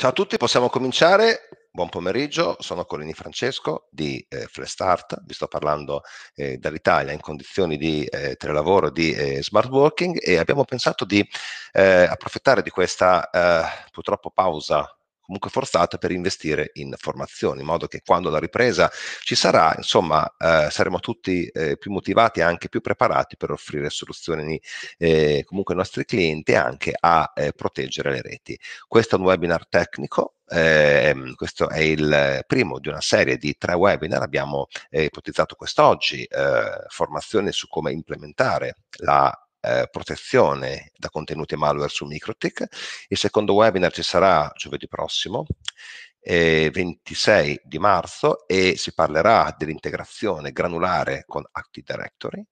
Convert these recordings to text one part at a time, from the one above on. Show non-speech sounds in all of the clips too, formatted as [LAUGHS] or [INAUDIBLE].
Ciao a tutti, possiamo cominciare. Buon pomeriggio, sono Colini Francesco di eh, Flestart, vi sto parlando eh, dall'Italia in condizioni di eh, telelavoro, di eh, smart working e abbiamo pensato di eh, approfittare di questa eh, purtroppo pausa comunque forzata per investire in formazione, in modo che quando la ripresa ci sarà, insomma, eh, saremo tutti eh, più motivati e anche più preparati per offrire soluzioni eh, comunque ai nostri clienti e anche a eh, proteggere le reti. Questo è un webinar tecnico, eh, questo è il primo di una serie di tre webinar. Abbiamo eh, ipotizzato quest'oggi eh, formazione su come implementare la eh, protezione da contenuti malware su MikroTik. Il secondo webinar ci sarà giovedì prossimo, eh, 26 di marzo, e si parlerà dell'integrazione granulare con Active Directory.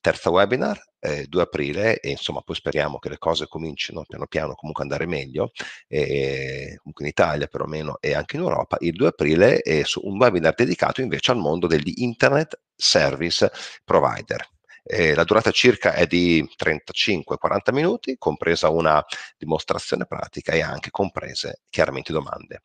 Terzo webinar, eh, 2 aprile, e insomma poi speriamo che le cose comincino piano piano comunque ad andare meglio, eh, comunque in Italia perlomeno e anche in Europa, il 2 aprile è su un webinar dedicato invece al mondo degli Internet Service Provider eh, la durata circa è di 35-40 minuti, compresa una dimostrazione pratica e anche comprese chiaramente domande.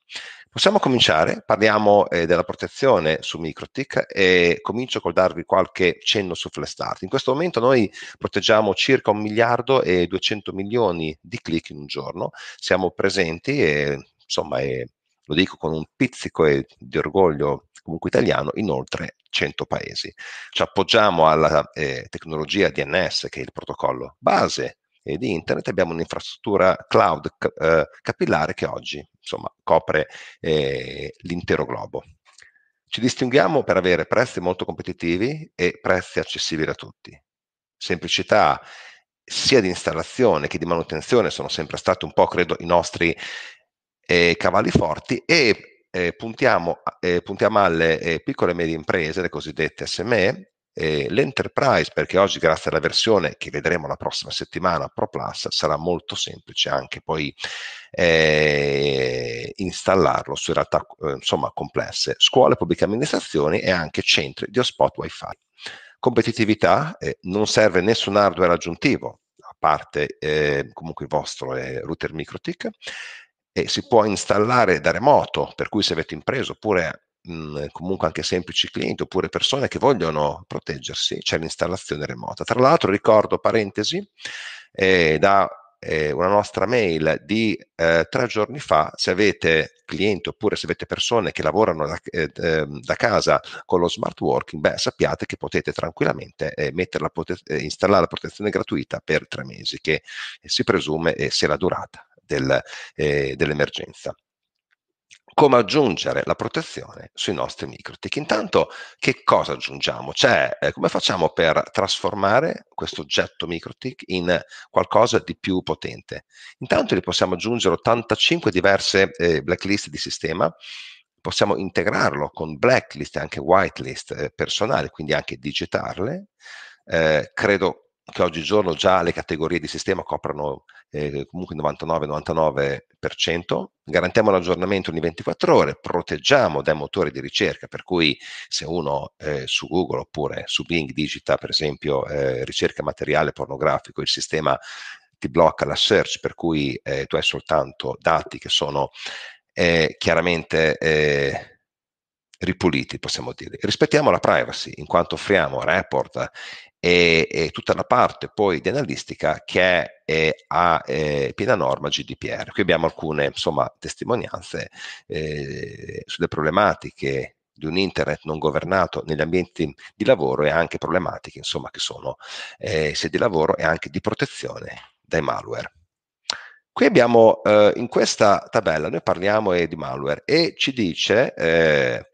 Possiamo cominciare, parliamo eh, della protezione su MicroTik e comincio col darvi qualche cenno su Flestart. In questo momento noi proteggiamo circa un miliardo e 200 milioni di click in un giorno, siamo presenti e insomma è lo dico con un pizzico di orgoglio comunque italiano, in oltre 100 paesi. Ci appoggiamo alla eh, tecnologia DNS, che è il protocollo base eh, di internet, abbiamo un'infrastruttura cloud eh, capillare che oggi insomma, copre eh, l'intero globo. Ci distinguiamo per avere prezzi molto competitivi e prezzi accessibili a tutti. Semplicità sia di installazione che di manutenzione sono sempre stati un po', credo, i nostri eh, cavalli forti e eh, puntiamo, eh, puntiamo, alle eh, piccole e medie imprese, le cosiddette SME, l'enterprise, perché oggi grazie alla versione che vedremo la prossima settimana, Pro Plus, sarà molto semplice anche poi eh, installarlo su realtà eh, insomma, complesse, scuole, pubbliche amministrazioni e anche centri di hotspot wifi. Competitività, non serve nessun hardware aggiuntivo, a parte eh, comunque il vostro eh, router MicroTik, e si può installare da remoto, per cui se avete impreso oppure mhmm, comunque anche semplici clienti oppure persone che vogliono proteggersi, c'è l'installazione remota. Tra l'altro ricordo, parentesi, eh, da eh, una nostra mail di eh, tre giorni fa, se avete clienti oppure se avete persone che lavorano da, eh, ehm, da casa con lo smart working, beh, sappiate che potete tranquillamente eh, metterla, pote- eh, installare la protezione gratuita per tre mesi, che si presume eh, sia la durata del, eh, dell'emergenza come aggiungere la protezione sui nostri microtic. Intanto che cosa aggiungiamo? Cioè, eh, come facciamo per trasformare questo oggetto microtic in qualcosa di più potente? Intanto li possiamo aggiungere 85 diverse eh, blacklist di sistema, possiamo integrarlo con blacklist e anche whitelist eh, personali, quindi anche digitarle. Eh, credo che oggigiorno già le categorie di sistema coprono eh, comunque il 99-99%, garantiamo l'aggiornamento ogni 24 ore, proteggiamo dai motori di ricerca, per cui se uno eh, su Google oppure su Bing digita per esempio eh, ricerca materiale pornografico, il sistema ti blocca la search, per cui eh, tu hai soltanto dati che sono eh, chiaramente eh, ripuliti, possiamo dire. Rispettiamo la privacy, in quanto offriamo report e, e, tutta la parte poi di analistica che è a eh, piena norma GDPR. Qui abbiamo alcune insomma, testimonianze eh, sulle problematiche di un internet non governato negli ambienti di lavoro e anche problematiche insomma, che sono eh, sia di lavoro e anche di protezione dai malware. Qui abbiamo eh, in questa tabella, noi parliamo eh, di malware e ci dice eh,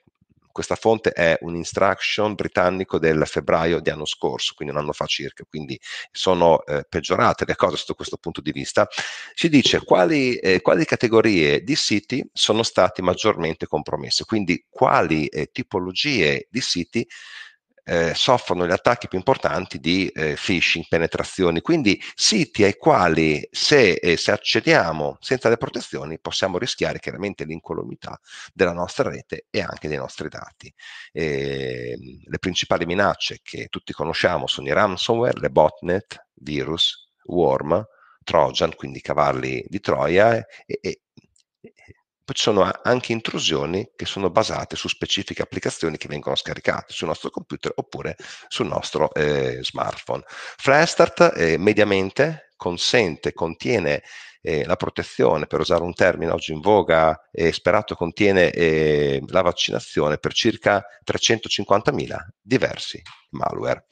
questa fonte è un instruction britannico del febbraio di anno scorso, quindi un anno fa circa, quindi sono eh, peggiorate le cose sotto questo punto di vista. Ci dice quali, eh, quali categorie di siti sono stati maggiormente compromesse, quindi quali eh, tipologie di siti eh, soffrono gli attacchi più importanti di eh, phishing, penetrazioni, quindi siti ai quali se, eh, se, accediamo senza le protezioni possiamo rischiare chiaramente l'incolumità della nostra rete e anche dei nostri dati. Ehm, le principali minacce che tutti conosciamo sono i ransomware, le botnet, virus, worm, Trojan, quindi cavalli di Troia, e, e poi ci sono anche intrusioni che sono basate su specifiche applicazioni che vengono scaricate sul nostro computer oppure sul nostro eh, smartphone. FlashStart eh, mediamente consente, contiene eh, la protezione, per usare un termine oggi in voga e sperato, contiene eh, la vaccinazione per circa 350.000 diversi malware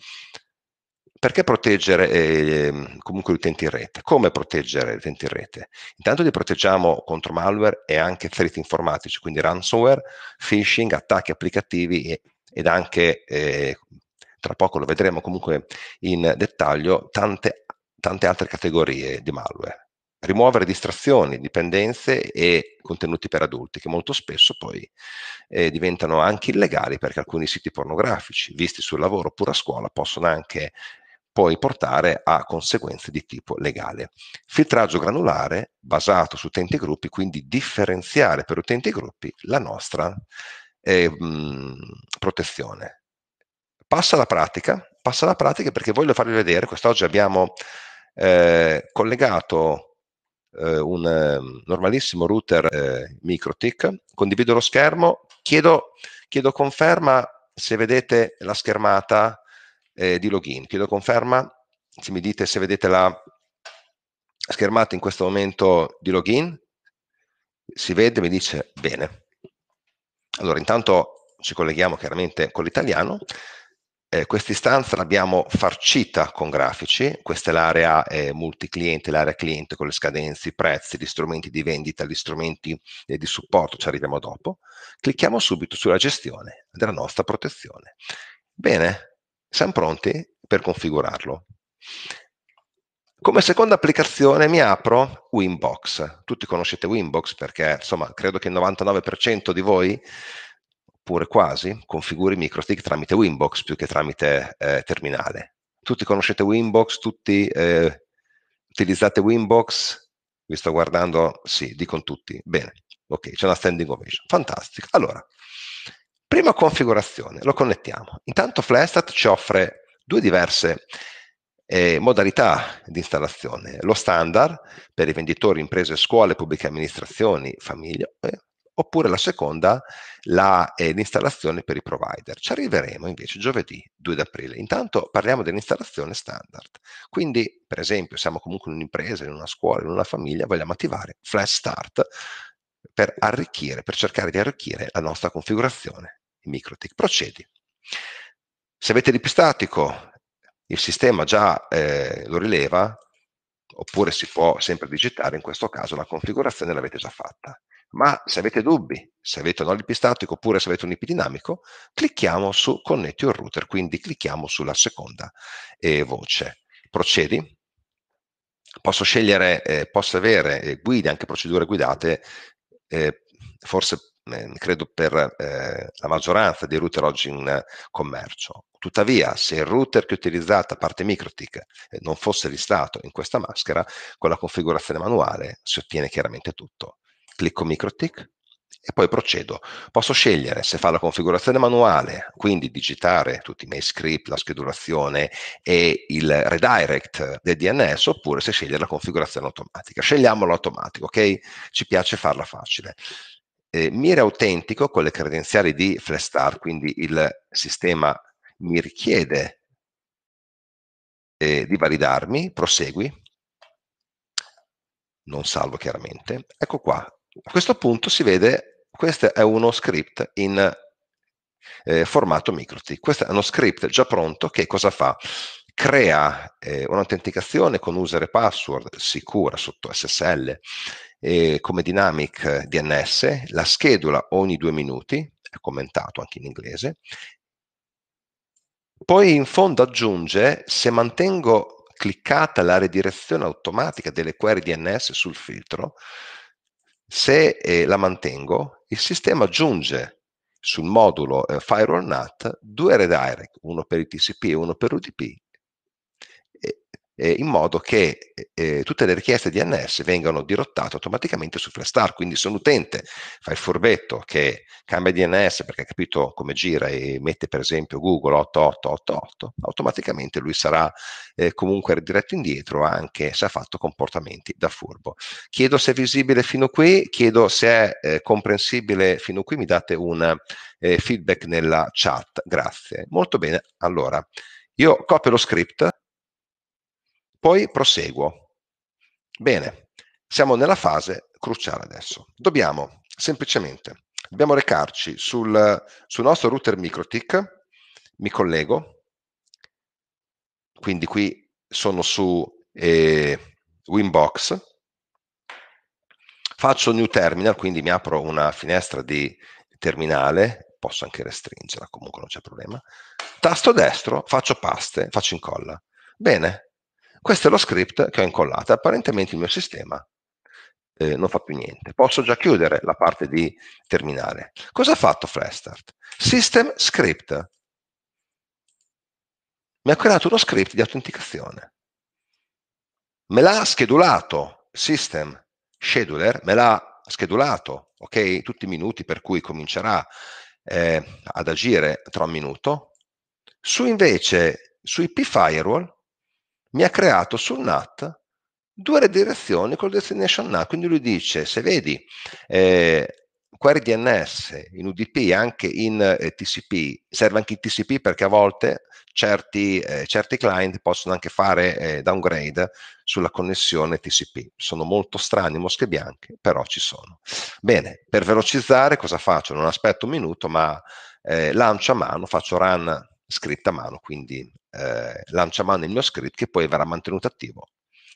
perché proteggere eh, comunque l'utente in rete? Come proteggere gli utenti in rete? Intanto li proteggiamo contro malware e anche threat informatici, quindi ransomware, phishing, attacchi applicativi e, ed anche, eh, tra poco lo vedremo comunque in dettaglio, tante, tante altre categorie di malware. Rimuovere distrazioni, dipendenze e contenuti per adulti, che molto spesso poi eh, diventano anche illegali perché alcuni siti pornografici, visti sul lavoro oppure a scuola, possono anche poi portare a conseguenze di tipo legale. Filtraggio granulare basato su utenti gruppi, quindi differenziare per utenti gruppi la nostra eh, protezione. Passa alla pratica, passa alla pratica perché voglio farvi vedere, quest'oggi abbiamo eh, collegato eh, un ehm, normalissimo router eh, MicroTik, condivido lo schermo, chiedo, chiedo conferma se vedete la schermata eh, di login. Chiedo conferma, se mi dite se vedete la schermata in questo momento di login, si vede, mi dice bene. Allora intanto ci colleghiamo chiaramente con l'italiano, eh, questa istanza l'abbiamo farcita con grafici, questa è l'area eh, multicliente, l'area cliente con le scadenze, i prezzi, gli strumenti di vendita, gli strumenti eh, di supporto, ci arriviamo dopo. Clicchiamo subito sulla gestione della nostra protezione. Bene, siamo pronti per configurarlo. Come seconda applicazione mi apro Winbox. Tutti conoscete Winbox perché insomma credo che il 99% di voi, oppure quasi, configuri MicroStick tramite Winbox più che tramite eh, terminale. Tutti conoscete Winbox, tutti eh, utilizzate Winbox, vi sto guardando, sì, dicono tutti. Bene, ok, c'è una standing ovation, Fantastico. Allora, Prima configurazione, lo connettiamo. Intanto Flestat ci offre due diverse eh, modalità di installazione. Lo standard per i venditori, imprese, scuole, pubbliche amministrazioni, famiglie, eh, oppure la seconda, la, eh, l'installazione per i provider. Ci arriveremo invece giovedì 2 aprile. Intanto parliamo dell'installazione standard. Quindi, per esempio, siamo comunque in un'impresa, in una scuola, in una famiglia, vogliamo attivare Flash Start per arricchire, per cercare di arricchire la nostra configurazione il microtic. Procedi. Se avete l'ipostatico, il sistema già eh, lo rileva, oppure si può sempre digitare, in questo caso la configurazione l'avete già fatta. Ma se avete dubbi, se avete un IP statico oppure se avete un IP dinamico, clicchiamo su Connetti un router, quindi clicchiamo sulla seconda eh, voce. Procedi. Posso scegliere, eh, posso avere eh, guide, anche procedure guidate, eh, forse Ehm, credo per eh, la maggioranza dei router oggi in commercio. Tuttavia, se il router che a parte Microtik eh, non fosse listato in questa maschera, con la configurazione manuale si ottiene chiaramente tutto. Clicco Microtik e poi procedo. Posso scegliere se fare la configurazione manuale, quindi digitare tutti i miei script, la schedulazione e il redirect del DNS, oppure se scegliere la configurazione automatica. Scegliamo l'automatico, ok? Ci piace farla facile eh, MIR è autentico con le credenziali di Flestar, quindi il sistema mi richiede eh, di validarmi, prosegui, non salvo chiaramente. Ecco qua, a questo punto si vede, questo è uno script in eh, formato MicroT, questo è uno script già pronto che cosa fa? crea eh, un'autenticazione con user e password sicura sotto SSL eh, come dynamic DNS, la schedula ogni due minuti, è commentato anche in inglese, poi in fondo aggiunge se mantengo cliccata la redirezione automatica delle query DNS sul filtro, se eh, la mantengo, il sistema aggiunge sul modulo eh, Firewall NAT due redirect, uno per il TCP e uno per UDP, eh, in modo che eh, eh tutte le richieste DNS vengano dirottate automaticamente su Flastar. Quindi se un utente fa il furbetto che cambia DNS perché ha capito come gira e mette per esempio Google 8888, automaticamente lui sarà eh, comunque diretto indietro anche se ha fatto comportamenti da furbo. Chiedo se è visibile fino qui, chiedo se è eh, comprensibile fino qui, mi date un eh, feedback nella chat, grazie. Molto bene, allora io copio lo script poi proseguo. Bene, siamo nella fase cruciale adesso. Dobbiamo semplicemente, dobbiamo recarci sul, sul nostro router MikroTik, mi collego, quindi qui sono su eh, Winbox, faccio new terminal, quindi mi apro una finestra di terminale, posso anche restringerla, comunque non c'è problema, tasto destro, faccio paste, faccio incolla. Bene, questo è lo script che ho incollato. Apparentemente il mio sistema eh, non fa più niente. Posso già chiudere la parte di terminale. Cosa ha fatto Flashstart? System script. Mi ha creato uno script di autenticazione. Me l'ha schedulato System Scheduler, me l'ha schedulato, ok? Tutti i minuti per cui comincerà eh, ad agire tra un minuto. Su invece, sui P-Firewall, mi ha creato sul NAT due redirezioni col destination NAT. Quindi lui dice, se vedi, eh, query DNS in UDP anche in eh, TCP, serve anche in TCP perché a volte certi, eh, certi client possono anche fare eh, downgrade sulla connessione TCP. Sono molto strani, mosche bianche, però ci sono. Bene, per velocizzare cosa faccio? Non aspetto un minuto, ma eh, lancio a mano, faccio run scritta a mano, quindi eh, lancio a mano il mio script che poi verrà mantenuto attivo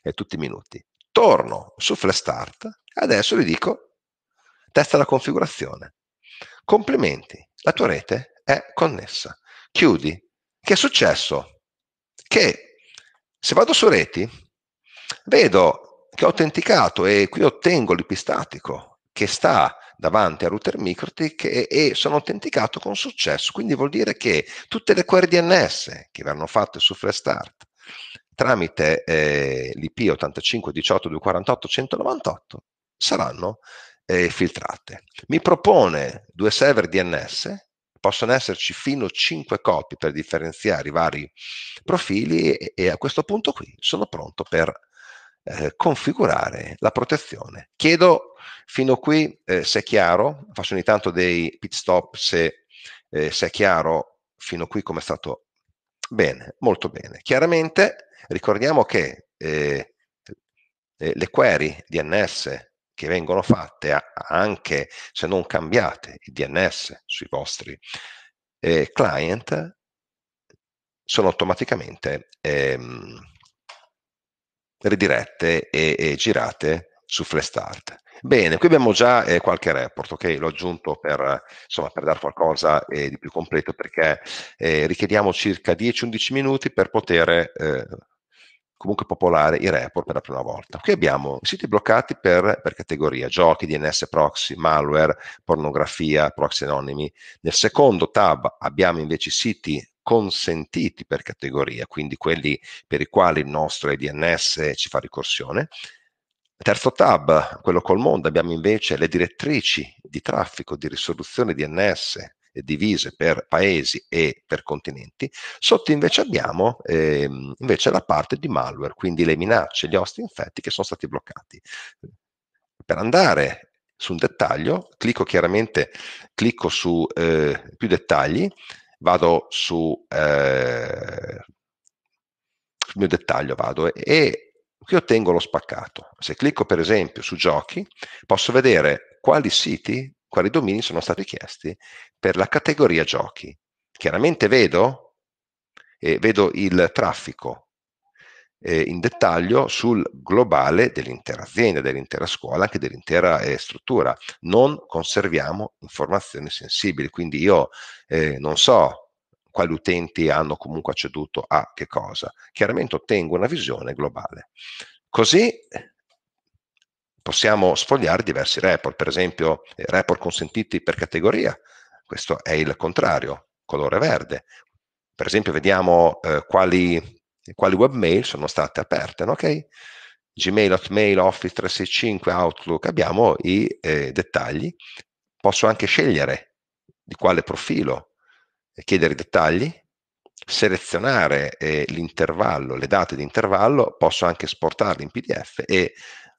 eh, tutti i minuti. Torno su Flash Start e adesso gli dico testa la configurazione. Complimenti, la tua rete è connessa. Chiudi. Che è successo? Che se vado su reti vedo che ho autenticato e qui ottengo l'IP statico che sta davanti a router MikroTik e, e, sono autenticato con successo. Quindi vuol dire che tutte le query DNS che verranno fatte su Flestart tramite eh, l'IP 85 18 248 198 saranno eh, filtrate. Mi propone due server DNS possono esserci fino a 5 copie per differenziare i vari profili e, e, a questo punto qui sono pronto per eh, configurare la protezione. Chiedo fino qui eh, se è chiaro, faccio ogni tanto dei pit stop se, eh, se è chiaro fino qui come è stato. Bene, molto bene. Chiaramente ricordiamo che eh, eh, le query DNS che vengono fatte anche se non cambiate il DNS sui vostri eh, client sono automaticamente ehm, ridirette e, e girate su Flestart. Bene, qui abbiamo già eh, qualche report, ok? L'ho aggiunto per, insomma, per dare qualcosa eh, di più completo perché eh, richiediamo circa 10-11 minuti per poter eh, comunque popolare i report per la prima volta. Qui abbiamo siti bloccati per, per categoria, giochi, DNS proxy, malware, pornografia, proxy anonimi. Nel secondo tab abbiamo invece siti consentiti per categoria, quindi quelli per i quali il nostro EDNS ci fa ricorsione. Terzo tab, quello col mondo, abbiamo invece le direttrici di traffico, di risoluzione DNS divise per paesi e per continenti. Sotto invece abbiamo eh, invece la parte di malware, quindi le minacce, gli host infetti che sono stati bloccati. Per andare su un dettaglio, clicco chiaramente, clicco su eh, più dettagli, vado su, eh, sul mio dettaglio vado e qui ottengo lo spaccato. Se clicco per esempio su giochi, posso vedere quali siti, quali domini sono stati chiesti per la categoria giochi. Chiaramente vedo, eh, vedo il traffico eh, in dettaglio sul globale dell'intera azienda, dell'intera scuola, anche dell'intera eh, struttura. Non conserviamo informazioni sensibili, quindi io eh, non so quali utenti hanno comunque acceduto a che cosa. Chiaramente ottengo una visione globale. Così possiamo sfogliare diversi report, per esempio eh, report consentiti per categoria, questo è il contrario, colore verde. Per esempio vediamo eh, quali quali webmail sono state aperte, no? ok? Gmail, Hotmail, Office 365, Outlook, abbiamo i eh, dettagli. Posso anche scegliere di quale profilo chiedere i dettagli, selezionare eh, l'intervallo, le date di intervallo, posso anche esportarli in PDF e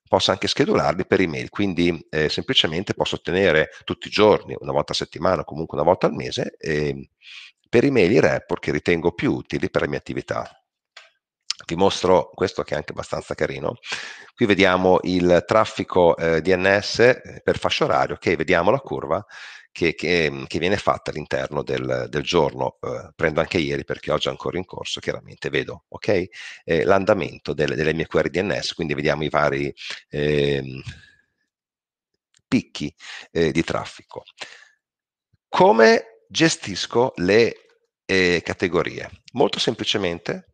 posso anche schedularli per email, quindi eh, semplicemente posso ottenere tutti i giorni, una volta a settimana, comunque una volta al mese, eh, per email i report che ritengo più utili per le mie attività. Vi mostro questo che è anche abbastanza carino. Qui vediamo il traffico eh, DNS eh, per fascia orario, che vediamo la curva che, che, ehm, che viene fatta all'interno del, del giorno. Eh, prendo anche ieri perché oggi è ancora in corso, chiaramente vedo okay? eh, l'andamento del, delle mie query DNS, quindi vediamo i vari ehm, picchi eh, di traffico. Come gestisco le eh, categorie? Molto semplicemente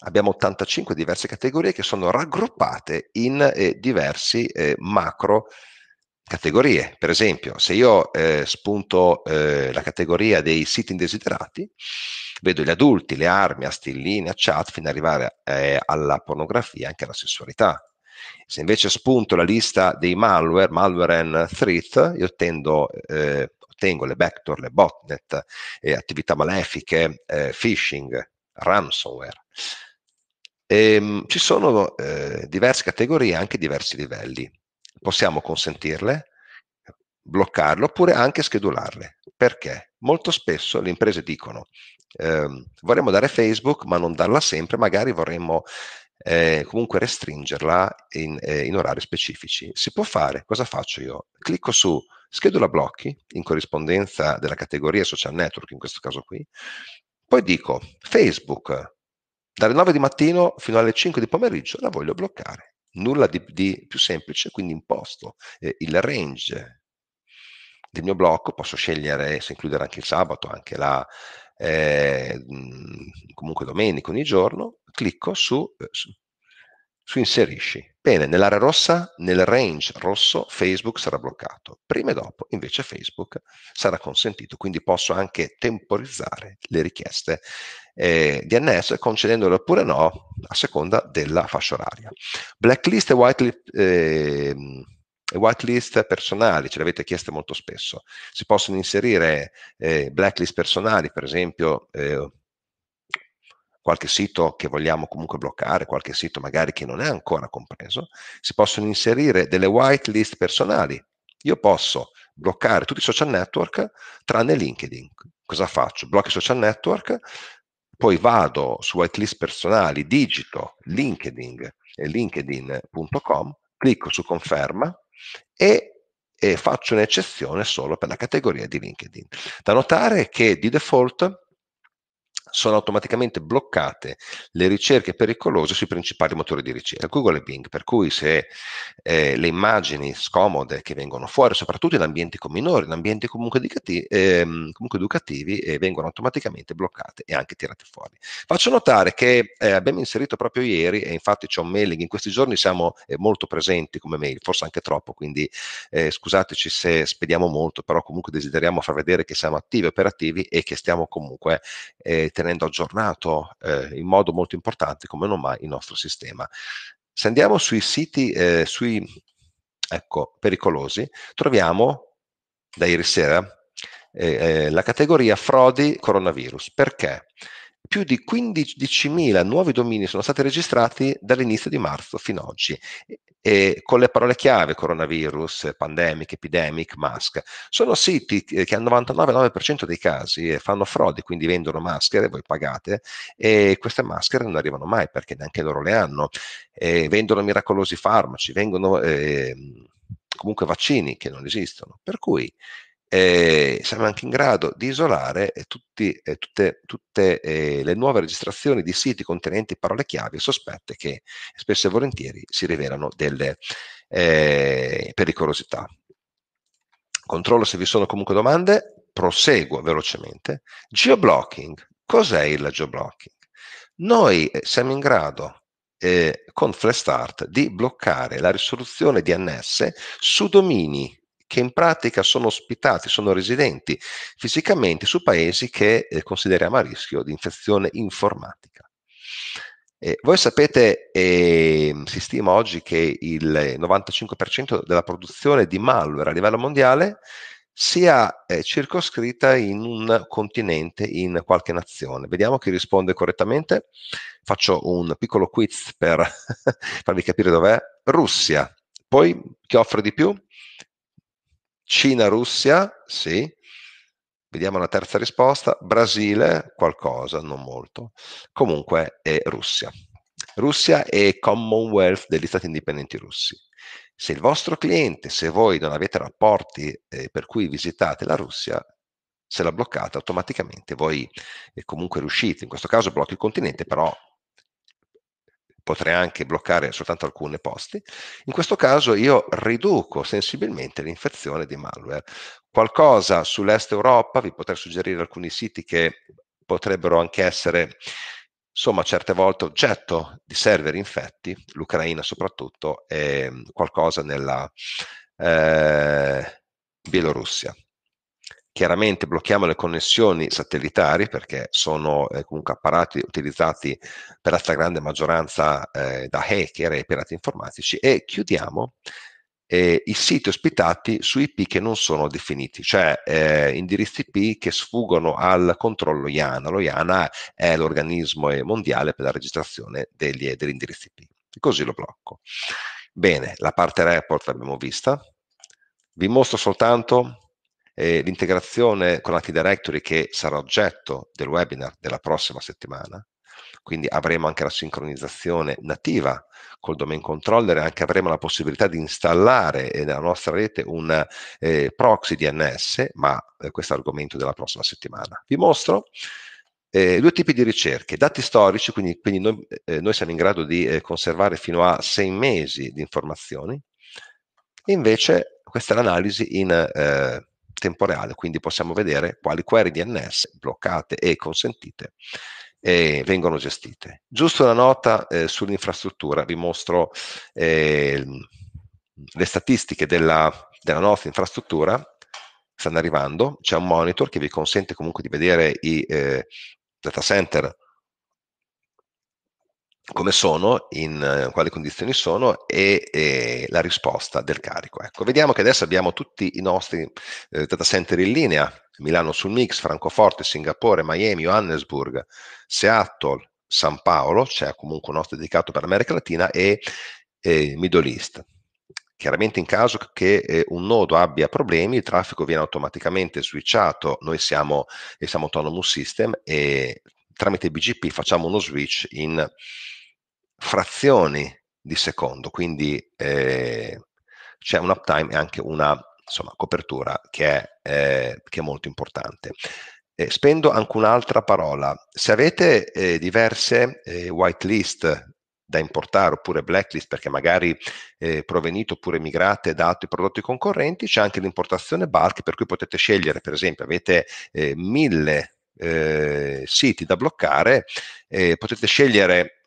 abbiamo 85 diverse categorie che sono raggruppate in eh, diversi eh, macro categorie. Per esempio, se io eh, spunto eh, la categoria dei siti indesiderati, vedo gli adulti, le armi, a stelline, a chat, fino ad arrivare eh, alla pornografia e anche alla sessualità. Se invece spunto la lista dei malware, malware and threat, io tendo eh, ottengo le backdoor, le botnet, eh, attività malefiche, eh, phishing, ransomware. E, ehm, ci sono eh, diverse categorie, anche diversi livelli. Possiamo consentirle, bloccarle oppure anche schedularle. Perché? Molto spesso le imprese dicono eh, vorremmo dare Facebook ma non darla sempre, magari vorremmo eh, comunque restringerla in, eh, in, orari specifici. Si può fare, cosa faccio io? Clicco su schedula blocchi in corrispondenza della categoria social network, in questo caso qui, poi dico Facebook dalle 9 di mattino fino alle 5 di pomeriggio la voglio bloccare. Nulla di, di più semplice, quindi imposto eh, il range del mio blocco, posso scegliere se includere anche il sabato, anche la, eh, comunque domenica, ogni giorno, clicco su, eh, su su inserisci. Bene, nell'area rossa, nel range rosso, Facebook sarà bloccato. Prima e dopo, invece, Facebook sarà consentito. Quindi posso anche temporizzare le richieste eh, DNS, concedendole oppure no, a seconda della fascia oraria. Blacklist e whitelist... Eh, whitelist personali, ce le avete chieste molto spesso. Si possono inserire eh, blacklist personali, per esempio eh, qualche sito che vogliamo comunque bloccare, qualche sito magari che non è ancora compreso, si possono inserire delle whitelist personali. Io posso bloccare tutti i social network tranne LinkedIn. Cosa faccio? Blocco i social network, poi vado su whitelist personali, digito LinkedIn, e linkedin.com, clicco su conferma e e faccio un'eccezione solo per la categoria di LinkedIn. Da notare che di default sono automaticamente bloccate le ricerche pericolose sui principali motori di ricerca, Google e Bing, per cui se eh, le immagini scomode che vengono fuori, soprattutto in ambienti con minori, in ambienti comunque, educativi, ehm, comunque educativi eh, vengono automaticamente bloccate e anche tirate fuori. Faccio notare che eh, abbiamo inserito proprio ieri, e infatti c'è un mailing, in questi giorni siamo eh, molto presenti come mail, forse anche troppo, quindi eh, scusateci se spediamo molto, però comunque desideriamo far vedere che siamo attivi, operativi e che stiamo comunque eh, tenendo aggiornato eh, in modo molto importante, come non mai, il nostro sistema. Se andiamo sui siti eh, sui, ecco, pericolosi, troviamo da ieri sera eh, eh, la categoria frodi coronavirus. Perché? più di 15.000 nuovi domini sono stati registrati dall'inizio di marzo fino ad oggi. E con le parole chiave coronavirus, pandemic, epidemic, mask, sono siti che al 99,9% dei casi eh, fanno frodi, quindi vendono maschere, voi pagate, e queste maschere non arrivano mai perché neanche loro le hanno. E vendono miracolosi farmaci, vengono eh, comunque vaccini che non esistono. Per cui eh, siamo anche in grado di isolare eh, tutti, eh, tutte, tutte eh, le nuove registrazioni di siti contenenti parole chiave sospette che spesso e volentieri si rivelano delle eh, pericolosità. Controllo se vi sono comunque domande, proseguo velocemente. Geoblocking, cos'è il geoblocking? Noi eh, siamo in grado con Flash Start di bloccare la risoluzione DNS su domini che in pratica sono ospitati, sono residenti fisicamente su paesi che eh, consideriamo a rischio di infezione informatica. Eh, voi sapete, eh, si stima oggi che il 95% della produzione di malware a livello mondiale sia eh, circoscritta in un continente, in qualche nazione. Vediamo chi risponde correttamente. Faccio un piccolo quiz per [LAUGHS] farvi capire dov'è. Russia, poi chi offre di più? Cina-Russia, sì. Vediamo la terza risposta. Brasile, qualcosa, non molto. Comunque è Russia. Russia e Commonwealth degli Stati indipendenti russi. Se il vostro cliente, se voi non avete rapporti eh, per cui visitate la Russia, se la bloccate automaticamente voi eh, comunque riuscite, in questo caso blocchi il continente, però potrei anche bloccare soltanto alcuni posti. In questo caso io riduco sensibilmente l'infezione di malware. Qualcosa sull'est Europa, vi potrei suggerire alcuni siti che potrebbero anche essere insomma certe volte oggetto di server infetti, l'Ucraina soprattutto, e qualcosa nella eh, Bielorussia. Chiaramente blocchiamo le connessioni satellitari perché sono eh, comunque apparati utilizzati per la stragrande maggioranza eh, da hacker e pirati informatici e chiudiamo eh, i siti ospitati su IP che non sono definiti, cioè eh, indirizzi IP che sfuggono al controllo IANA. Lo IANA è l'organismo eh, mondiale per la registrazione degli, eh, degli indirizzi IP. Così lo blocco. Bene, la parte report l'abbiamo vista. Vi mostro soltanto eh, l'integrazione con l'Active Directory che sarà oggetto del webinar della prossima settimana, quindi avremo anche la sincronizzazione nativa col domain controller e anche avremo la possibilità di installare eh, nella nostra rete un eh, proxy DNS, ma eh, questo è l'argomento della prossima settimana. Vi mostro eh, due tipi di ricerche, dati storici, quindi, quindi noi, eh, noi, siamo in grado di eh, conservare fino a sei mesi di informazioni, invece questa è l'analisi in tempo reale, quindi possiamo vedere quali query DNS bloccate e consentite eh, vengono gestite. Giusto una nota eh, sull'infrastruttura, vi mostro eh, le statistiche della, della nostra infrastruttura, stanno arrivando, c'è un monitor che vi consente comunque di vedere i eh, data center come sono, in eh, quali condizioni sono e, e, la risposta del carico. Ecco, vediamo che adesso abbiamo tutti i nostri eh, data center in linea, Milano sul Mix, Francoforte, Singapore, Miami, Johannesburg, Seattle, San Paolo, c'è cioè comunque un nostro dedicato per l'America Latina e, e Middle East. Chiaramente in caso che eh, un nodo abbia problemi, il traffico viene automaticamente switchato, noi siamo, siamo autonomous system e tramite BGP facciamo uno switch in frazioni di secondo, quindi eh, c'è un uptime e anche una insomma, copertura che è, eh, che è molto importante. Eh, spendo anche un'altra parola. Se avete eh, diverse eh, whitelist da importare oppure blacklist perché magari eh, provenite oppure migrate da altri prodotti concorrenti, c'è anche l'importazione bulk per cui potete scegliere, per esempio, avete eh, mille siti da bloccare, potete scegliere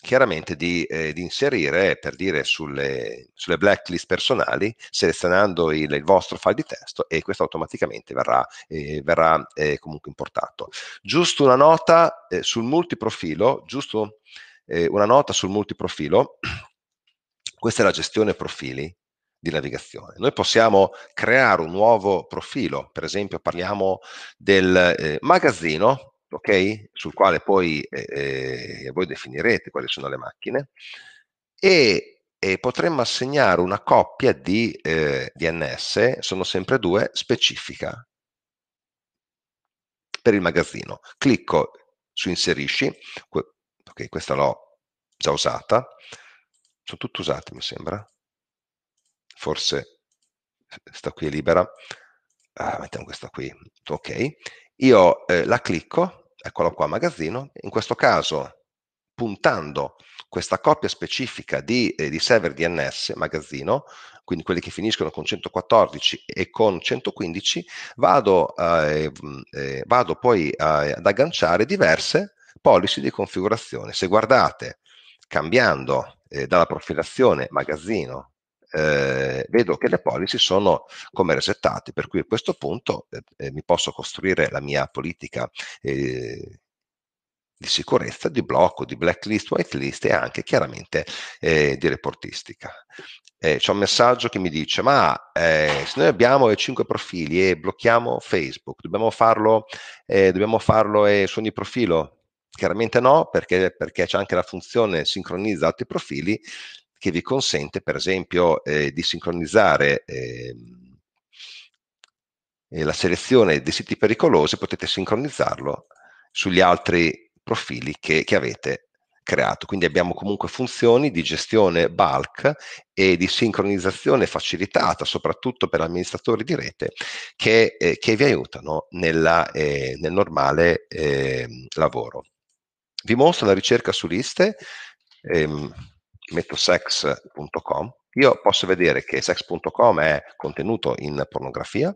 chiaramente di, eh, di, inserire, per dire, sulle, sulle blacklist personali, selezionando il, il, vostro file di testo e questo automaticamente verrà, eh, verrà eh, comunque importato. Giusto una nota eh, sul multiprofilo, giusto eh, una nota sul multiprofilo, [CLEARS THROAT] questa è la gestione profili di navigazione. Noi possiamo creare un nuovo profilo, per esempio parliamo del eh, magazzino, ok? Sul quale poi eh, eh voi definirete quali sono le macchine e, e potremmo assegnare una coppia di eh, DNS, sono sempre due, specifica per il magazzino. Clicco su inserisci, ok, questa l'ho già usata, sono tutte usate mi sembra, forse eh, sta qui è libera, ah, mettiamo questa qui, ok, io eh, la clicco, eccola qua, magazzino, in questo caso puntando questa coppia specifica di, eh, di, server DNS, magazzino, quindi quelli che finiscono con 114 e con 115, vado, eh, eh, vado poi ad agganciare diverse policy di configurazione. Se guardate, cambiando eh, dalla profilazione magazzino eh, vedo che le policy sono come resettate, per cui a questo punto eh, eh, mi posso costruire la mia politica eh, di sicurezza, di blocco, di blacklist, whitelist e anche chiaramente eh, di reportistica. Eh, c'è un messaggio che mi dice, ma se noi abbiamo cinque profili e blocchiamo Facebook, dobbiamo farlo, dobbiamo farlo su ogni profilo? Chiaramente no, perché, perché c'è anche la funzione sincronizza altri profili che vi consente per esempio eh, di sincronizzare ehm, eh, la selezione dei siti pericolosi, potete sincronizzarlo sugli altri profili che, che avete creato. Quindi abbiamo comunque funzioni di gestione bulk e di sincronizzazione facilitata, soprattutto per amministratori di rete, che, eh, che vi aiutano nella, eh, nel normale eh, lavoro. Vi mostro la ricerca su liste. Ehm, metto sex.com, io posso vedere che sex.com è contenuto in pornografia,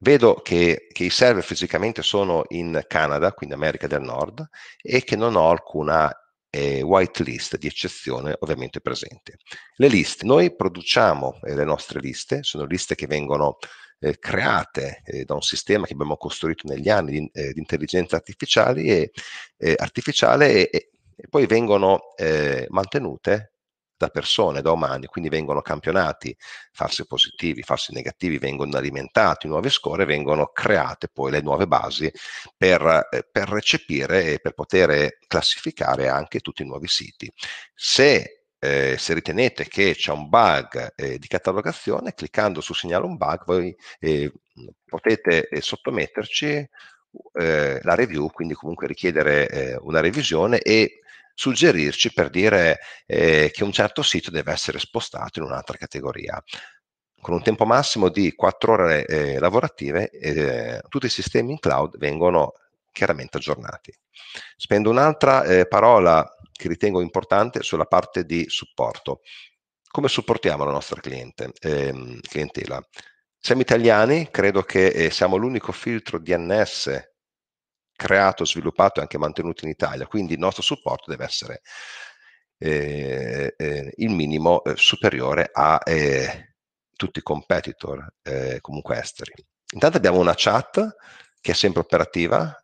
vedo che, che, i server fisicamente sono in Canada, quindi America del Nord, e che non ho alcuna eh, list di eccezione ovviamente presente. Le liste, noi produciamo eh, le nostre liste, sono liste che vengono eh, create eh, da un sistema che abbiamo costruito negli anni di, eh, intelligenza artificiale e, eh, artificiale e, e e poi vengono eh, mantenute da persone, da umani, quindi vengono campionati falsi positivi, falsi negativi, vengono alimentati nuove score, vengono create poi le nuove basi per, eh, per recepire e per poter classificare anche tutti i nuovi siti. Se, eh, se ritenete che c'è un bug eh, di catalogazione, cliccando su segnala un bug, voi eh, potete eh, sottometterci eh, la review, quindi comunque richiedere una revisione e suggerirci per dire eh, che un certo sito deve essere spostato in un'altra categoria. Con un tempo massimo di 4 ore eh, lavorative, eh, tutti i sistemi in cloud vengono chiaramente aggiornati. Spendo un'altra eh, parola che ritengo importante sulla parte di supporto. Come supportiamo la nostra cliente, ehm, clientela? Siamo italiani, credo che eh, siamo l'unico filtro DNS creato, sviluppato e anche mantenuto in Italia, quindi il nostro supporto deve essere eh, eh, il minimo eh, superiore a eh, tutti i competitor eh, comunque esteri. Intanto abbiamo una chat che è sempre operativa,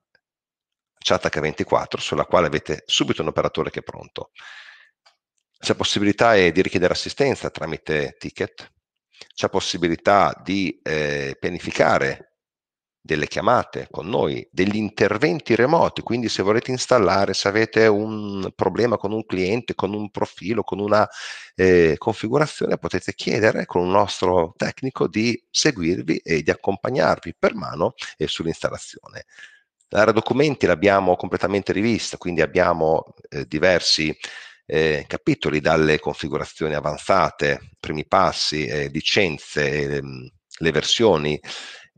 chat H24, sulla quale avete subito un operatore che è pronto. C'è possibilità eh, di richiedere assistenza tramite ticket, c'è possibilità di pianificare delle chiamate con noi, degli interventi remoti, quindi se volete installare, se avete un problema con un cliente, con un profilo, con una eh, configurazione, potete chiedere con un nostro tecnico di seguirvi e di accompagnarvi per mano eh, sull'installazione. L'area documenti l'abbiamo completamente rivista, quindi abbiamo eh, diversi eh, capitoli dalle configurazioni avanzate, primi passi, eh, licenze, ehm, le versioni,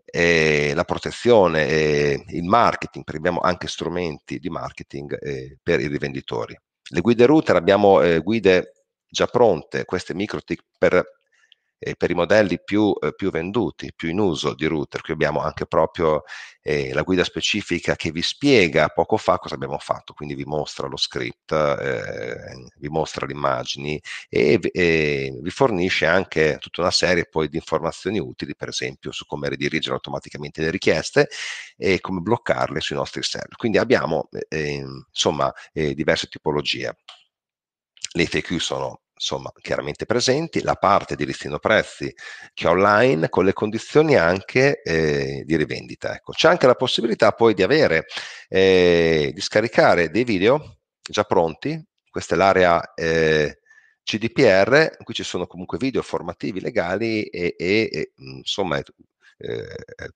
e eh, la protezione e eh, il marketing, perché abbiamo anche strumenti di marketing eh, per i rivenditori. Le guide router abbiamo eh, guide già pronte, queste micro tick per eh, per i modelli più, eh, più, venduti, più in uso di router. Qui abbiamo anche proprio eh, la guida specifica che vi spiega poco fa cosa abbiamo fatto, quindi vi mostra lo script, eh, vi mostra le immagini e, e, vi fornisce anche tutta una serie poi di informazioni utili, per esempio su come redirigere automaticamente le richieste e come bloccarle sui nostri server. Quindi abbiamo eh, insomma eh, diverse tipologie. Le FAQ sono insomma, chiaramente presenti, la parte di listino prezzi che è online con le condizioni anche eh, di rivendita. Ecco. C'è anche la possibilità poi di avere, eh, di scaricare dei video già pronti, questa è l'area eh, CDPR, qui ci sono comunque video formativi legali e, e, e insomma eh,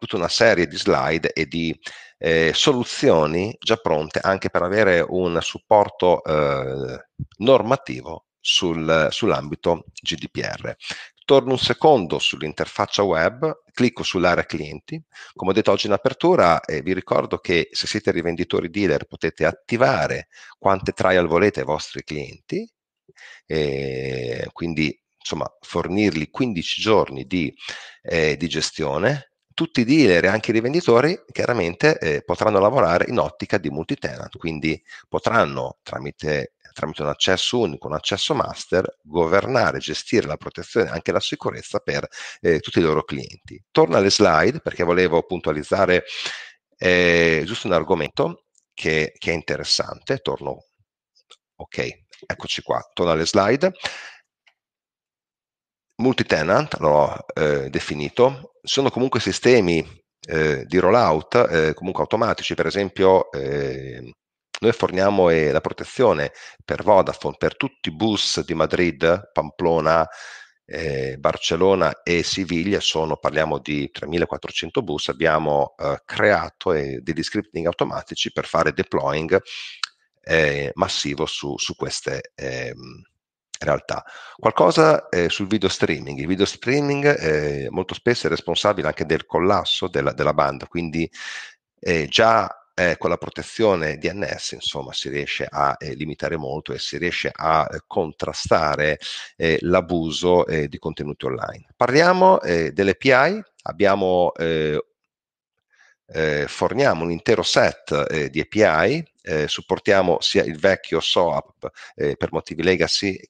tutta una serie di slide e di eh, soluzioni già pronte anche per avere un supporto eh, normativo sul, sull'ambito GDPR. Torno un secondo sull'interfaccia web, clicco sull'area clienti. Come ho detto oggi in apertura, eh, vi ricordo che se siete rivenditori dealer potete attivare quante trial volete ai vostri clienti, quindi insomma fornirgli 15 giorni di, eh, di gestione tutti i dealer e anche i rivenditori chiaramente eh, potranno lavorare in ottica di multi-tenant, quindi potranno tramite, tramite, un accesso unico, un accesso master, governare, gestire la protezione e anche la sicurezza per eh, tutti i loro clienti. Torno alle slide perché volevo puntualizzare eh, giusto un argomento che, che è interessante, torno, ok, eccoci qua, torno alle slide multi-tenant, l'ho eh, definito, sono comunque sistemi eh, di rollout eh, comunque automatici, per esempio eh, noi forniamo eh, la protezione per Vodafone, per tutti i bus di Madrid, Pamplona, eh, Barcellona e Siviglia, sono, parliamo di 3.400 bus, abbiamo eh, creato degli scripting automatici per fare deploying massivo su, su queste... Ehm, realtà. Qualcosa eh, sul video streaming. Il video streaming eh, molto spesso è responsabile anche del collasso della, della banda, quindi eh, già eh, con la protezione DNS insomma, si riesce a eh, limitare molto e si riesce a contrastare eh, l'abuso di contenuti online. Parliamo delle PI, abbiamo eh, forniamo un intero set eh, di API, eh, supportiamo sia il vecchio SOAP per motivi legacy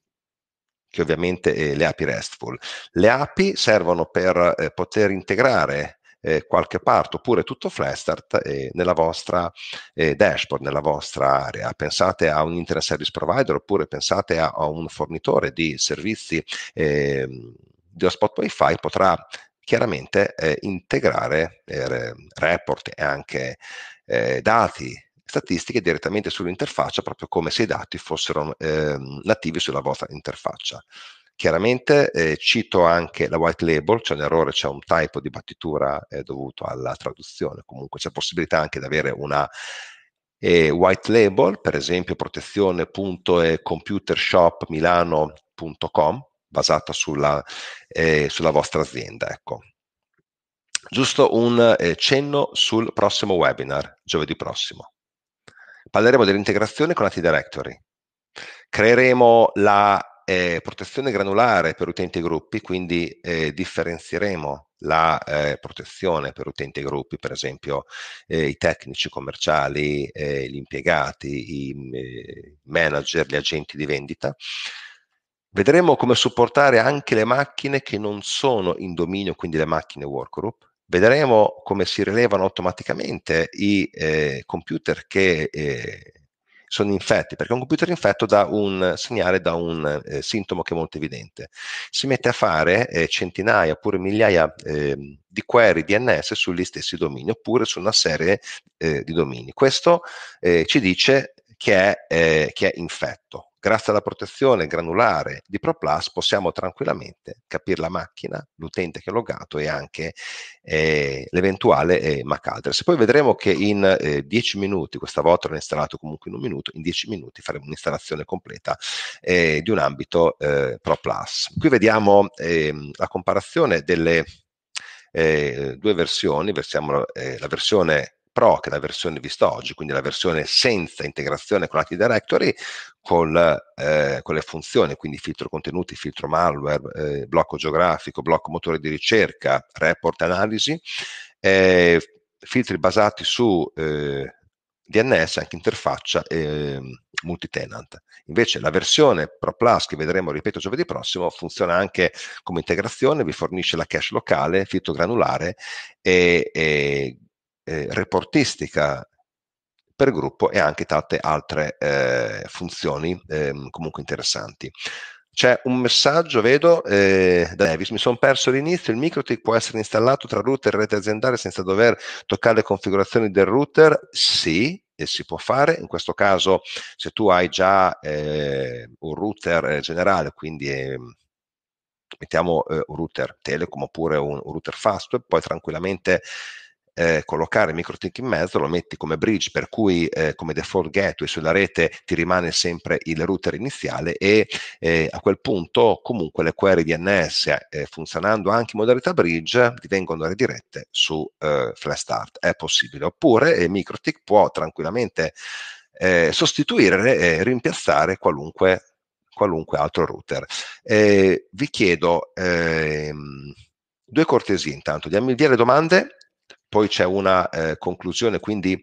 che ovviamente è eh, le api RESTful. Le api servono per eh, poter integrare eh, qualche parte oppure tutto Flestart eh, nella vostra eh, dashboard, nella vostra area. Pensate a un internet service provider oppure pensate a, a un fornitore di servizi ehm, di hotspot wifi potrà chiaramente eh, integrare eh, report e anche dati statistiche direttamente sull'interfaccia, proprio come se i dati fossero eh, nativi sulla vostra interfaccia. Chiaramente eh, cito anche la white label, c'è un errore, c'è un typo di battitura eh, dovuto alla traduzione, comunque c'è possibilità anche di avere una eh, white label, per esempio protezione.computershopmilano.com basata sulla, eh, sulla vostra azienda. Ecco. Giusto un eh, cenno sul prossimo webinar, giovedì prossimo parleremo dell'integrazione con AT Directory, creeremo la eh, protezione granulare per utenti e gruppi, quindi eh, differenzieremo la eh, protezione per utenti e gruppi, per esempio eh, i tecnici commerciali, eh, gli impiegati, i eh, manager, gli agenti di vendita. Vedremo come supportare anche le macchine che non sono in dominio, quindi le macchine workgroup, Vedremo come si rilevano automaticamente i eh, computer che eh, sono infetti, perché un computer infetto dà un segnale, da un eh, sintomo che è molto evidente. Si mette a fare eh, centinaia oppure migliaia ehm, di query DNS sugli stessi domini oppure su una serie eh, di domini. Questo eh, ci dice che è, che è infetto Grazie alla protezione granulare di ProPlus possiamo tranquillamente capire la macchina, l'utente che ha logato e anche eh, l'eventuale eh, MAC address. Poi vedremo che in 10 eh, minuti, questa volta l'ho installato comunque in un minuto, in 10 minuti faremo un'installazione completa eh, di un ambito eh, ProPlus. Qui vediamo ehm, la comparazione delle eh, due versioni, versiamo, la versione Pro, che è la versione vista oggi, quindi la versione senza integrazione con l'AT Directory, col, eh, con le funzioni, quindi filtro contenuti, filtro malware, eh, blocco geografico, blocco motore di ricerca, report analisi, eh, filtri basati su eh, DNS, anche interfaccia e ehm, multitenant. Invece la versione Pro Plus che vedremo, ripeto, giovedì prossimo, funziona anche come integrazione, vi fornisce la cache locale, filtro granulare e, e eh, reportistica per gruppo e anche tante altre eh, funzioni ehm, comunque interessanti. C'è un messaggio, vedo, eh, da Davis, mi sono perso l'inizio, il MikroTik può essere installato tra router e rete aziendale senza dover toccare le configurazioni del router? Sì, e si può fare, in questo caso se tu hai già eh, un router eh, generale, quindi ehm, eh, mettiamo un router telecom oppure un, un router fast, puoi tranquillamente eh, collocare MicroTik in mezzo, lo metti come bridge, per cui eh, come default gateway sulla rete ti rimane sempre il router iniziale e eh, a quel punto comunque le query DNS eh, funzionando anche in modalità bridge divengono redirette su eh, Flash Start. È possibile. Oppure eh, MicroTik può tranquillamente eh, sostituire e rimpiazzare qualunque qualunque altro router. Eh, vi chiedo ehm, due cortesie intanto, via ammigliare domande poi c'è una eh, conclusione, quindi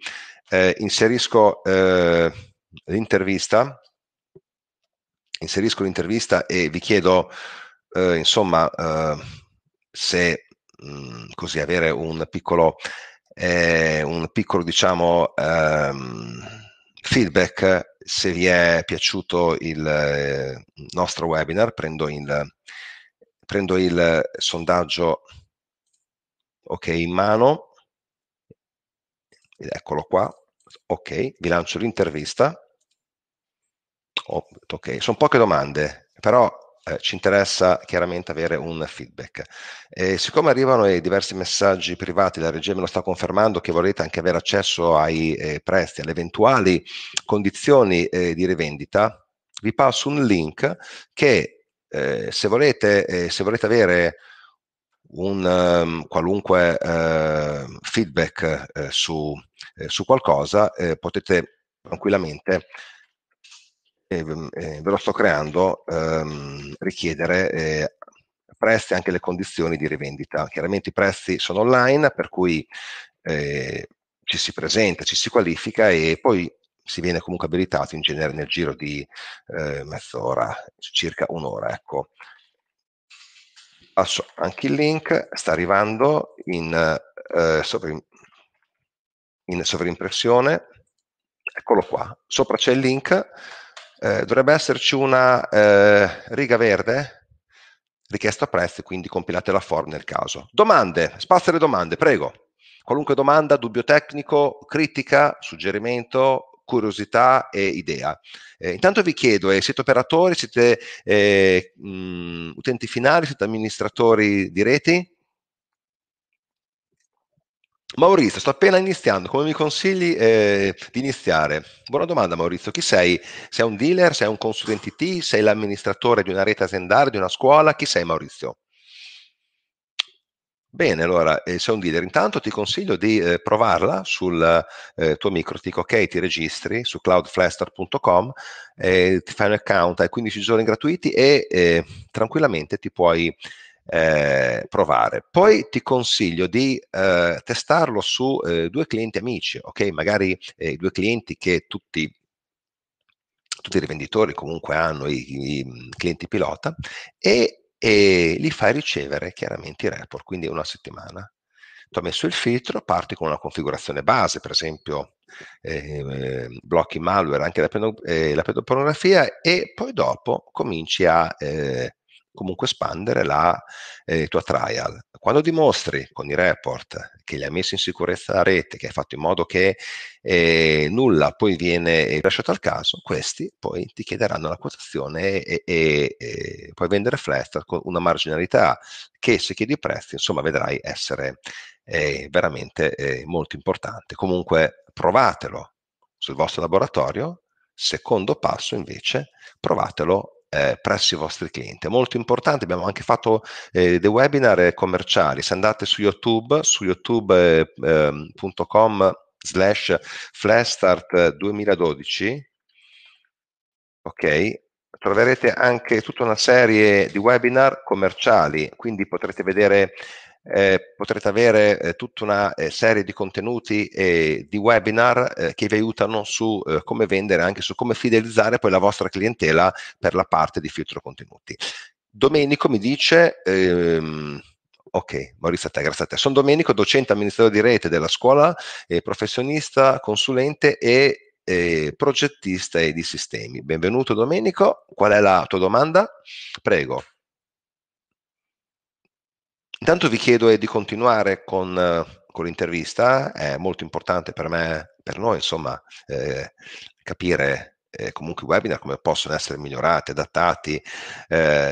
eh, inserisco eh, l'intervista, inserisco l'intervista e vi chiedo, eh, insomma, eh, se mh, mm, così avere un piccolo, eh, un piccolo diciamo, ehm, feedback se vi è piaciuto il nostro webinar, prendo il, prendo il sondaggio ok in mano ed eccolo qua, ok, vi lancio l'intervista, oh, ok, sono poche domande, però eh, ci interessa chiaramente avere un feedback. E siccome arrivano i diversi messaggi privati, la regia me lo sta confermando che volete anche avere accesso ai eh, prezzi, alle eventuali condizioni eh, di rivendita, vi passo un link che eh, se volete, eh, se volete avere un um, qualunque uh, feedback uh, su, eh, su, qualcosa, potete tranquillamente, mm, ve lo sto creando, um, richiedere prezzi anche le condizioni di rivendita. Chiaramente i prezzi sono online, per cui eh, ci si presenta, ci si qualifica e poi si viene comunque abilitato in genere nel giro di eh, mezz'ora, circa un'ora, ecco, passo ah, anche il link sta arrivando in, eh, sovrim- in sovrimpressione. Eccolo qua. Sopra c'è il link. Eh, dovrebbe esserci una eh, riga verde richiesta a prezzi, quindi compilate la form nel caso. Domande, spazio alle domande, prego. Qualunque domanda, dubbio tecnico, critica, suggerimento, curiosità e idea. Eh, intanto vi chiedo, eh, siete operatori, siete eh, mh, mm, utenti finali, siete amministratori di reti? Maurizio, sto appena iniziando, come mi consigli eh, di iniziare? Buona domanda Maurizio, chi sei? Sei un dealer, sei un consulente IT, sei l'amministratore di una rete aziendale, di una scuola? Chi sei Maurizio? Bene, allora, eh, sei un leader. Intanto ti consiglio di eh, provarla sul eh, tuo micro. Ti dico ok, ti registri su cloudflaster.com, eh, ti fai un account, hai 15 giorni gratuiti e eh, tranquillamente ti puoi eh, provare. Poi ti consiglio di eh, testarlo su due clienti amici, ok? Magari due clienti che tutti tutti i rivenditori comunque hanno i, i mm, clienti pilota e e li fai ricevere chiaramente i report, quindi una settimana. Tu hai messo il filtro, parti con una configurazione base, per esempio eh, blocchi malware, anche la, peno, eh, la pedopornografia, e poi dopo cominci a eh, comunque espandere la eh, tua trial. Quando dimostri con i report che li hai messi in sicurezza la rete, che hai fatto in modo che eh, nulla poi viene lasciato al caso, questi poi ti chiederanno la quotazione e, e, e puoi vendere flat con una marginalità che se chiedi i prezzi, insomma, vedrai essere eh, veramente eh, molto importante. Comunque provatelo sul vostro laboratorio. Secondo passo invece, provatelo eh, presso i vostri clienti. È molto importante, abbiamo anche fatto eh, dei webinar eh, commerciali, se andate su YouTube, su youtube.com eh, ehm, slash flashstart 2012, ok, troverete anche tutta una serie di webinar commerciali, quindi potrete vedere eh, potrete avere eh, tutta una eh, serie di contenuti e di webinar eh, che vi aiutano su eh, come vendere, anche su come fidelizzare poi la vostra clientela per la parte di filtro contenuti. Domenico mi dice... Ehm, Ok, Maurizio, a te, grazie a te. Sono Domenico, docente amministratore di rete della scuola, eh, professionista, consulente e eh, progettista di sistemi. Benvenuto Domenico, qual è la tua domanda? Prego. Intanto vi chiedo eh, di continuare con, eh, con, l'intervista, è molto importante per me, per noi, insomma, eh, capire eh, comunque i webinar come possono essere migliorati, adattati,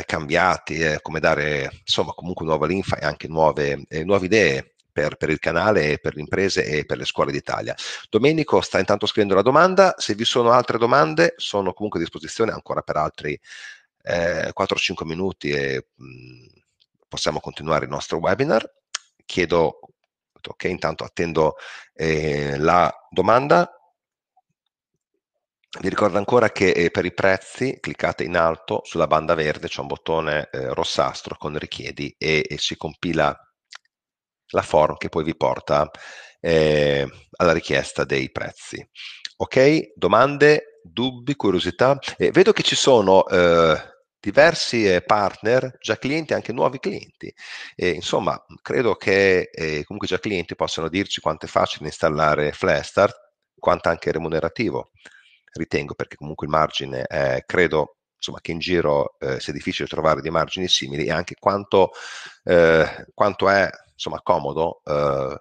cambiati, come dare, insomma, comunque nuova linfa e anche nuove, nuove idee per, per, il canale, per le imprese e per le scuole d'Italia. Domenico sta intanto scrivendo la domanda, se vi sono altre domande sono comunque a disposizione ancora per altri eh, 4-5 minuti e mh, mm, possiamo continuare il nostro webinar. Chiedo, ok, intanto attendo eh, la domanda. Vi ricordo ancora che eh, per i prezzi cliccate in alto sulla banda verde, c'è un bottone eh, rossastro con richiedi e, e, si compila la form che poi vi porta eh, alla richiesta dei prezzi. Ok, domande, dubbi, curiosità? Eh, vedo che ci sono eh, diversi eh, partner, già clienti e anche nuovi clienti. E, insomma, credo che eh, comunque già clienti possano dirci quanto è facile installare Flashstart, quanto anche remunerativo, ritengo, perché comunque il margine è, credo, insomma, che in giro eh, sia difficile trovare dei margini simili e anche quanto, eh, quanto è, insomma, comodo eh,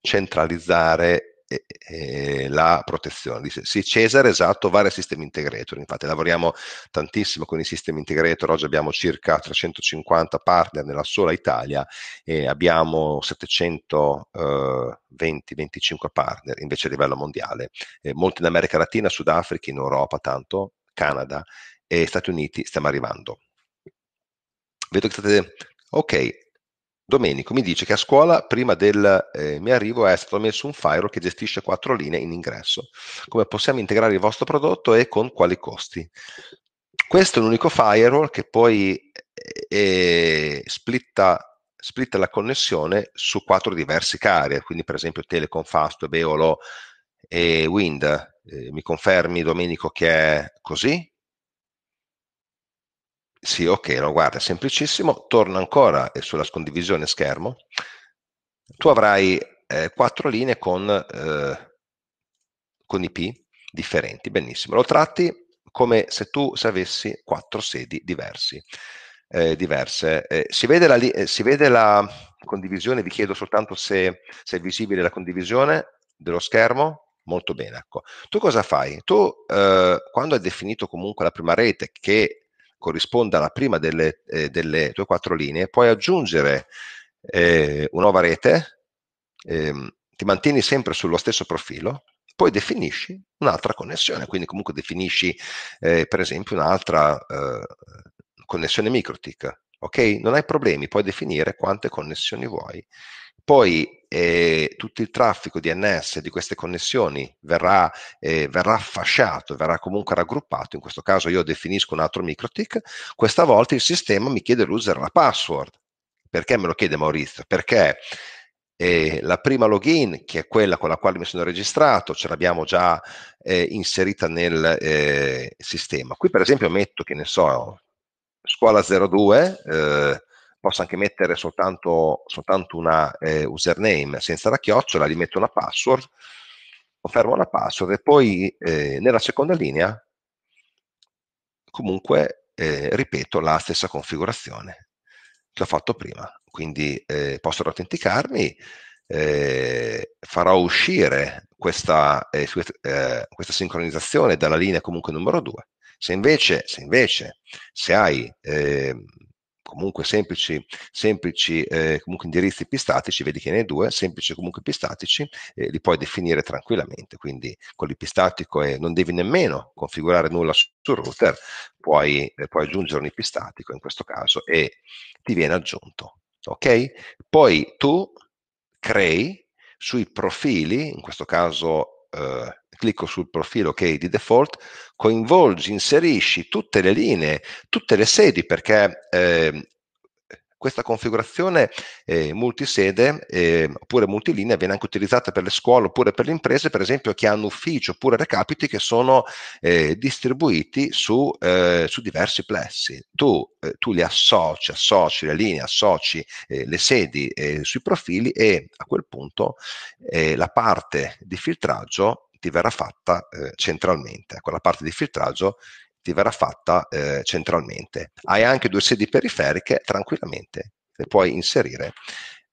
centralizzare e, la protezione. Dice, sì, Cesare, esatto, vari sistemi integrator. Infatti lavoriamo tantissimo con i sistemi integrator, oggi abbiamo circa 350 partner nella sola Italia e abbiamo 720-25 eh, partner invece a livello mondiale, e eh, molti in America Latina, Sudafrica, in Europa tanto, Canada e Stati Uniti stiamo arrivando. Vedo che state... Ok, Domenico mi dice che a scuola, prima del eh, mio arrivo, è stato messo un firewall che gestisce quattro linee in ingresso. Come possiamo integrare il vostro prodotto e con quali costi? Questo è l'unico firewall che poi eh, eh, splitta, splitta, la connessione su quattro diversi carrier, quindi per esempio Telecom, Fast, Beolo e Wind. Eh, mi confermi Domenico che è così? sì, ok, no, guarda, semplicissimo, torna ancora eh, sulla scondivisione schermo, tu avrai eh, quattro linee con, eh, con IP differenti, benissimo, lo tratti come se tu avessi quattro sedi diversi, eh, diverse. Eh, si, vede la, eh, si, vede la, condivisione, vi chiedo soltanto se, se, è visibile la condivisione dello schermo, molto bene. Ecco. Tu cosa fai? Tu eh, quando hai definito comunque la prima rete che corrisponda alla prima delle, eh, delle tue quattro linee, puoi aggiungere eh, una nuova rete, ehm, ti mantieni sempre sullo stesso profilo, poi definisci un'altra connessione, quindi comunque definisci eh, per esempio un'altra eh, connessione microtic, ok? Non hai problemi, puoi definire quante connessioni vuoi. Poi eh, tutto il traffico DNS di queste connessioni verrà, eh, verrà fasciato, verrà comunque raggruppato, in questo caso io definisco un altro microtic, questa volta il sistema mi chiede l'user la password. Perché me lo chiede Maurizio? Perché eh, la prima login, che è quella con la quale mi sono registrato, ce l'abbiamo già eh, inserita nel eh, sistema. Qui per esempio metto, che ne so, scuola 02, posso anche mettere soltanto, soltanto una eh, username senza la chiocciola, gli metto una password, confermo la password e poi eh, nella seconda linea comunque eh, ripeto la stessa configurazione che ho fatto prima. Quindi eh, posso autenticarmi, eh, farò uscire questa, eh, questa sincronizzazione dalla linea comunque numero 2. Se invece, se invece, se hai eh, comunque semplici, semplici eh, comunque indirizzi pistatici, vedi che ne hai due, semplici comunque pistatici, eh, li puoi definire tranquillamente, quindi con l'ipistatico eh, non devi nemmeno configurare nulla sul su router, puoi, eh, puoi aggiungere un ipistatico in questo caso e ti viene aggiunto. Ok? Poi tu crei sui profili, in questo caso eh, clicco sul profilo che okay, di default, coinvolgi, inserisci tutte le linee, tutte le sedi, perché eh, questa configurazione eh, multisede eh, oppure multilinea viene anche utilizzata per le scuole oppure per le imprese, per esempio, che hanno ufficio oppure recapiti che sono eh, distribuiti su, eh, su, diversi plessi. Tu, eh, tu, li associ, associ le linee, associ eh, le sedi sui profili e a quel punto la parte di filtraggio ti verrà fatta eh, centralmente, ecco, la parte di filtraggio ti verrà fatta eh, centralmente. Hai anche due sedi periferiche, tranquillamente, le puoi inserire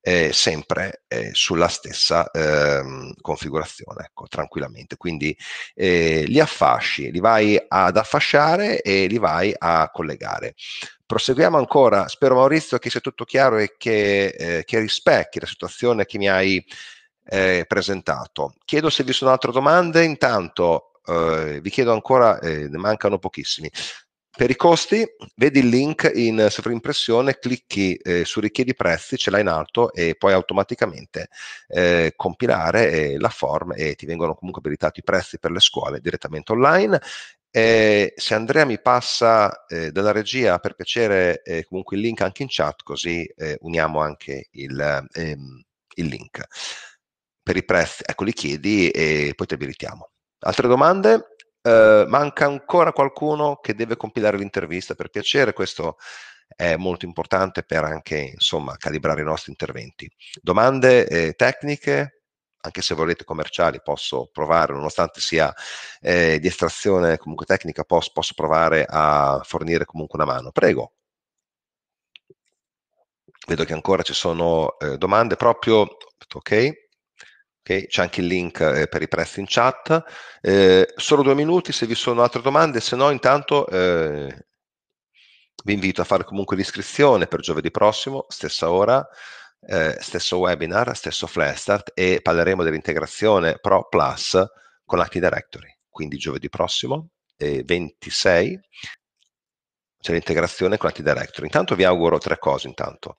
eh, sempre eh, sulla stessa eh, configurazione, ecco, tranquillamente. Quindi eh, li affasci, li vai ad affasciare e li vai a collegare. Proseguiamo ancora, spero Maurizio che sia tutto chiaro e che, eh, che rispecchi la situazione che mi hai eh, presentato. Chiedo se vi sono altre domande, intanto eh, vi chiedo ancora, eh, ne mancano pochissimi. Per i costi, vedi il link in sovrimpressione, clicchi eh, su richiedi prezzi, ce l'hai in alto e puoi automaticamente eh, compilare eh, la form e ti vengono comunque abilitati i prezzi per le scuole direttamente online eh, se Andrea mi passa eh, dalla regia per piacere eh, comunque il link anche in chat così uniamo anche il, ehm, il link per i prezzi, ecco li chiedi e poi ti abilitiamo. Altre domande? Eh, manca ancora qualcuno che deve compilare l'intervista per piacere, questo è molto importante per anche insomma calibrare i nostri interventi. Domande eh, tecniche? Anche se volete commerciali posso provare, nonostante sia eh, di estrazione comunque tecnica, posso, posso provare a fornire comunque una mano. Prego, vedo che ancora ci sono eh, domande proprio ok Okay? C'è anche il link eh, per i prezzi in chat. Eh, solo due minuti se vi sono altre domande, se no intanto eh, vi invito a fare comunque l'iscrizione per giovedì prossimo, stessa ora, eh, stesso webinar, stesso flashstart e parleremo dell'integrazione Pro Plus con l'H Directory. Quindi giovedì prossimo, 26, c'è l'integrazione con l'H Directory. Intanto vi auguro tre cose. Intanto.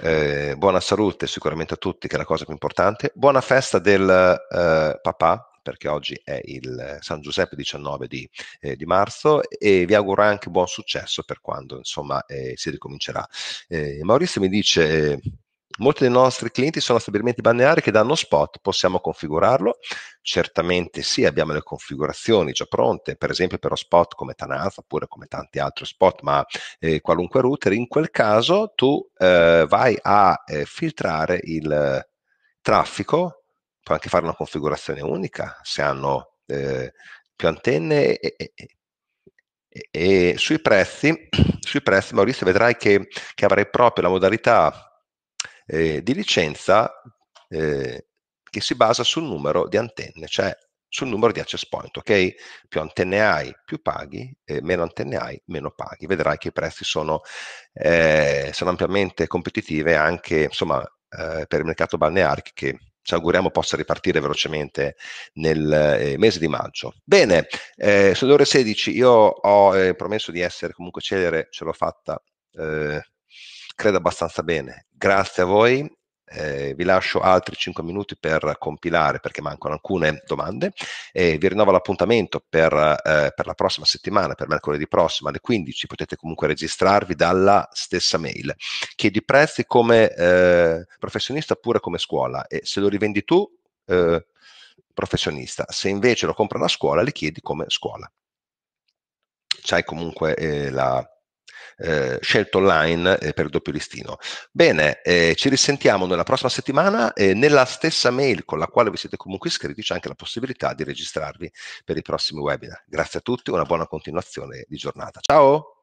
Eh, buona salute sicuramente a tutti, che è la cosa più importante. Buona festa del eh, papà, perché oggi è il San Giuseppe 19 di, eh, di, marzo e vi auguro anche buon successo per quando insomma eh, si ricomincerà. Eh, Maurizio mi dice eh, Molti dei nostri clienti sono stabilimenti balneari che danno spot, possiamo configurarlo? Certamente sì, abbiamo le configurazioni già pronte, per esempio per lo spot come Tanaz oppure come tanti altri spot, ma eh, qualunque router, in quel caso tu eh, vai a eh, filtrare il eh, traffico, puoi anche fare una configurazione unica se hanno eh, più antenne e, e, e, e sui, prezzi, [CLEARS THROAT] sui prezzi, Maurizio, vedrai che, che avrai proprio la modalità eh, di licenza eh, che si basa sul numero di antenne, cioè sul numero di access point, ok? Più antenne hai, più paghi, eh, meno antenne hai, meno paghi. Vedrai che i prezzi sono, eh, sono ampiamente competitive anche insomma, eh, per il mercato balneare che ci auguriamo possa ripartire velocemente nel eh, mese di maggio. Bene, eh, sulle ore 16 io ho eh, promesso di essere comunque celere, ce l'ho fatta. Eh, credo abbastanza bene. Grazie a voi. Eh, vi lascio altri 5 minuti per compilare perché mancano alcune domande e vi rinnovo l'appuntamento per, eh, per la prossima settimana, per mercoledì prossimo alle 15. Potete comunque registrarvi dalla stessa mail. Chiedi prezzi come eh, professionista oppure come scuola e se lo rivendi tu, eh, professionista. Se invece lo compra la scuola, li chiedi come scuola. C'hai comunque eh, la eh, scelto online eh, per il doppio listino. Bene, eh, ci risentiamo nella prossima settimana e nella stessa mail con la quale vi siete comunque iscritti c'è anche la possibilità di registrarvi per i prossimi webinar. Grazie a tutti, una buona continuazione di giornata. Ciao!